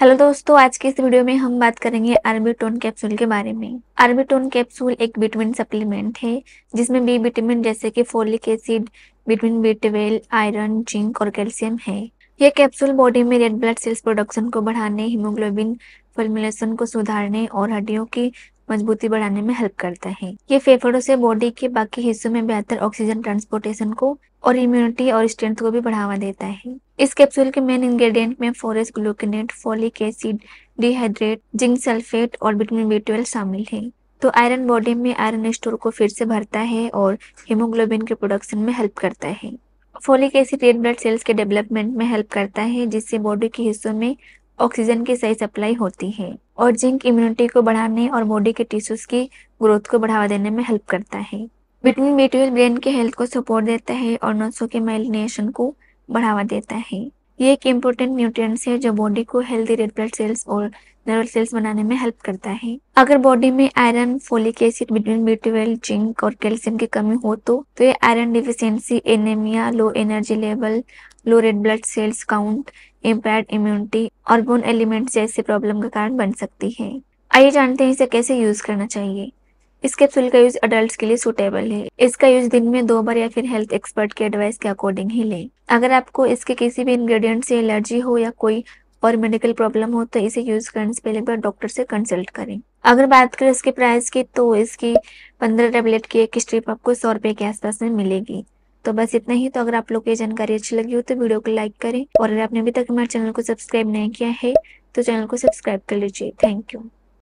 hello दोस्तों आज के इस वीडियो में हम बात करेंगे आर्बिटोन कैप्सूल के बारे में आर्बिटोन कैप्सूल एक विटामिन सप्लीमेंट है जिसमें बी विटामिन जैसे कि folic acid vitamin B twelve iron zinc और कैल्शियम है यह कैप्सूल बॉडी में रेड ब्लड सेल्स प्रोडक्शन को बढ़ाने हीमोग्लोबिन फॉर्मुलेशन को सुधारने और हड्डियों की मजबूती बढ़ाने में हेल्प करता है ये फेफड़ों से बॉडी के बाकी हिस्सों में बेहतर ऑक्सीजन ट्रांसपोर्टेशन को और इम्यूनिटी और स्ट्रेंथ को भी बढ़ावा देता है इस कैप्सूल के मेन इंग्रेडिएंट में ferrous gluconate folic acid dihydrate zinc sulphate और विटामिन बी ट्वेल्व शामिल है तो आयरन बॉडी में आयरन स्टोर को फिर से भरता है और हीमोग्लोबिन के प्रोडक्शन में हेल्प करता है folic acid red blood cells के डेवलपमेंट में हेल्प करता है जिससे बॉडी के हिस्सों में ऑक्सीजन की सही सप्लाई होती है और जिंक इम्यूनिटी को बढ़ाने और बॉडी के टिश्यूज की ग्रोथ को बढ़ावा देने में हेल्प करता है विटामिन बी ट्वेल्व ब्रेन के हेल्थ को सपोर्ट देता है और नसों के माइलिनेशन को बढ़ावा देता है ये एक इम्पोर्टेंट न्यूट्रिएंट्स है जो बॉडी को हेल्दी रेड ब्लड सेल्स और नर्वल सेल्स बनाने में हेल्प करता है अगर बॉडी में iron folic acid vitamin B twelve zinc और कैल्शियम की कमी हो तो, तो ये iron deficiency anaemia low energy level low red blood cells count impaired immunity और बोन एलिमेंट जैसे प्रॉब्लम का कारण बन सकती है आइए जानते हैं इसे कैसे यूज करना चाहिए इस कैप्सूल का यूज अडल्ट के लिए सुटेबल है इसका यूज दिन में दो बार या फिर हेल्थ एक्सपर्ट के एडवाइस के अकॉर्डिंग ही लें अगर आपको इसके किसी भी इंग्रेडिएंट से एलर्जी हो या कोई और मेडिकल प्रॉब्लम हो तो इसे यूज करने से पहले एक बार डॉक्टर से कंसल्ट करें अगर बात करें इसके प्राइस की तो इसकी पंद्रह टेबलेट की एक स्ट्रिप आपको सौ रुपए के आसपास में मिलेगी तो बस इतना ही तो अगर आप लोग ये जानकारी अच्छी लगी हो तो वीडियो को लाइक करें और अगर आपने अभी तक हमारे चैनल को सब्सक्राइब नहीं किया है तो चैनल को सब्सक्राइब कर लीजिए थैंक यू